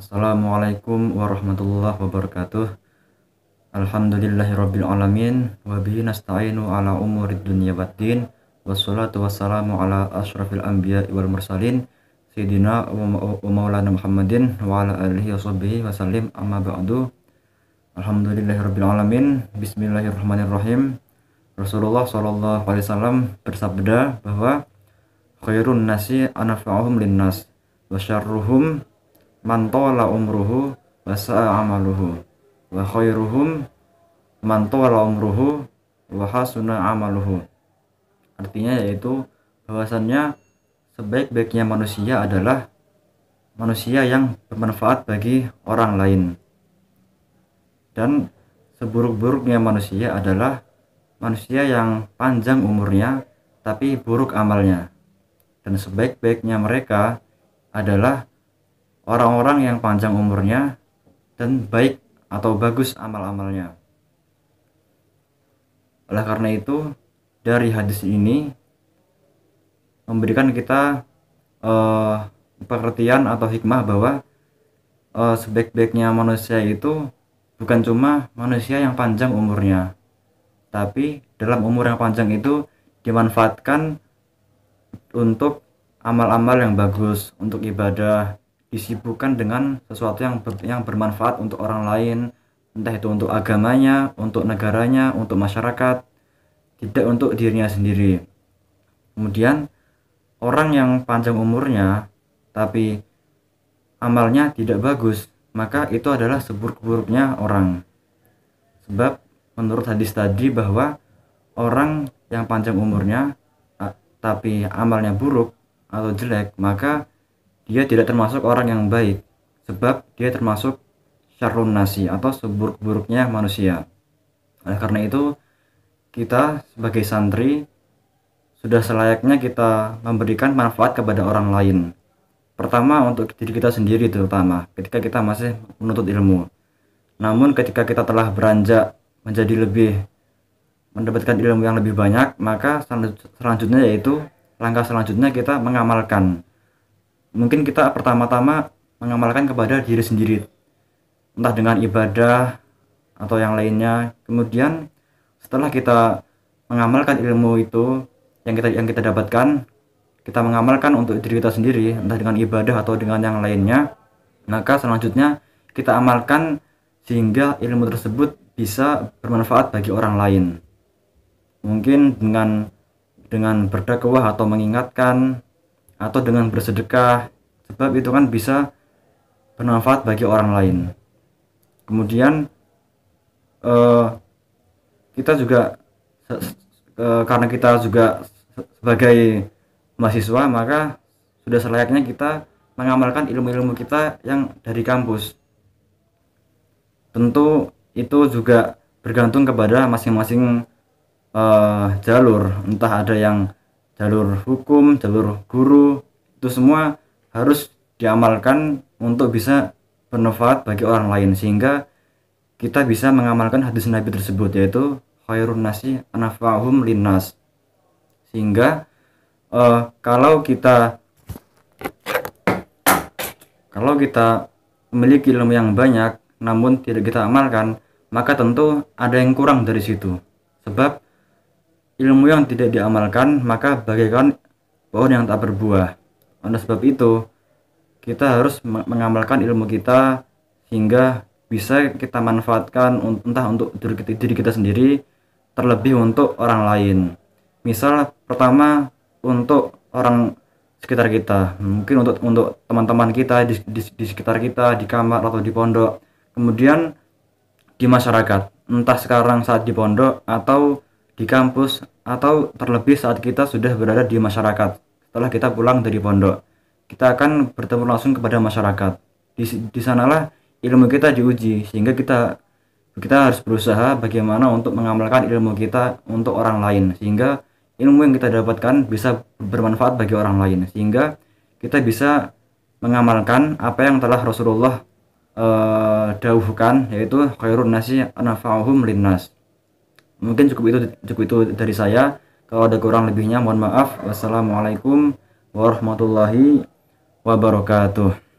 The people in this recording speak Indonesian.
Assalamualaikum warahmatullahi wabarakatuh. Alhamdulillahirabbil alamin wa bihi nasta'inu ala umuri dunya waddin. Wassalatu wassalamu ala asyrafil anbiya wal mursalin sayidina wa maulana Muhammadin wa ala alihi washabbihi wasallim amma ba'du. Alhamdulillahirabbil alamin. Bismillahirrahmanirrahim. Rasulullah sallallahu alaihi wasallam bersabda bahwa khairun nasi anfa'uhum linnas wa syarruhum man tola umruhu wa amaluhu wa khairuhum man tola umruhu wa hasuna amaluhu artinya yaitu bahwasannya sebaik-baiknya manusia adalah manusia yang bermanfaat bagi orang lain dan seburuk-buruknya manusia adalah manusia yang panjang umurnya tapi buruk amalnya dan sebaik-baiknya mereka adalah orang-orang yang panjang umurnya dan baik atau bagus amal-amalnya. Oleh karena itu, dari hadis ini memberikan kita uh, pengertian atau hikmah bahwa uh, sebaik-baiknya manusia itu bukan cuma manusia yang panjang umurnya, tapi dalam umur yang panjang itu dimanfaatkan untuk amal-amal yang bagus, untuk ibadah, disibukkan dengan sesuatu yang ber, yang bermanfaat untuk orang lain entah itu untuk agamanya untuk negaranya untuk masyarakat tidak untuk dirinya sendiri kemudian orang yang panjang umurnya tapi amalnya tidak bagus maka itu adalah seburuk-buruknya orang sebab menurut hadis tadi bahwa orang yang panjang umurnya tapi amalnya buruk atau jelek maka dia tidak termasuk orang yang baik sebab dia termasuk syarrun nasi atau seburuk-buruknya manusia. Oleh karena itu, kita sebagai santri sudah selayaknya kita memberikan manfaat kepada orang lain. Pertama untuk diri kita sendiri terutama ketika kita masih menuntut ilmu. Namun ketika kita telah beranjak menjadi lebih mendapatkan ilmu yang lebih banyak, maka selanjutnya yaitu langkah selanjutnya kita mengamalkan mungkin kita pertama-tama mengamalkan kepada diri sendiri entah dengan ibadah atau yang lainnya kemudian setelah kita mengamalkan ilmu itu yang kita yang kita dapatkan kita mengamalkan untuk diri kita sendiri entah dengan ibadah atau dengan yang lainnya maka selanjutnya kita amalkan sehingga ilmu tersebut bisa bermanfaat bagi orang lain mungkin dengan dengan berdakwah atau mengingatkan atau dengan bersedekah sebab itu kan bisa bermanfaat bagi orang lain kemudian eh, kita juga eh, karena kita juga sebagai mahasiswa maka sudah selayaknya kita mengamalkan ilmu-ilmu kita yang dari kampus tentu itu juga bergantung kepada masing-masing uh, jalur entah ada yang jalur hukum jalur guru itu semua harus diamalkan untuk bisa bermanfaat bagi orang lain sehingga kita bisa mengamalkan hadis Nabi tersebut yaitu khairun nasi anafahum linas sehingga uh, kalau kita kalau kita memiliki ilmu yang banyak namun tidak kita amalkan maka tentu ada yang kurang dari situ sebab ilmu yang tidak diamalkan maka bagaikan pohon yang tak berbuah. Oleh sebab itu, kita harus mengamalkan ilmu kita hingga bisa kita manfaatkan entah untuk diri kita sendiri, terlebih untuk orang lain. Misal pertama untuk orang sekitar kita, mungkin untuk untuk teman-teman kita di, di, di sekitar kita, di kamar atau di pondok. Kemudian di masyarakat, entah sekarang saat di pondok atau di kampus atau terlebih saat kita sudah berada di masyarakat. Setelah kita pulang dari pondok, kita akan bertemu langsung kepada masyarakat. Di, di sanalah ilmu kita diuji sehingga kita kita harus berusaha bagaimana untuk mengamalkan ilmu kita untuk orang lain sehingga ilmu yang kita dapatkan bisa bermanfaat bagi orang lain sehingga kita bisa mengamalkan apa yang telah Rasulullah uh, dawuhkan yaitu khairun nasi anfa'uhum linnas mungkin cukup itu cukup itu dari saya kalau ada kurang lebihnya mohon maaf wassalamualaikum warahmatullahi wabarakatuh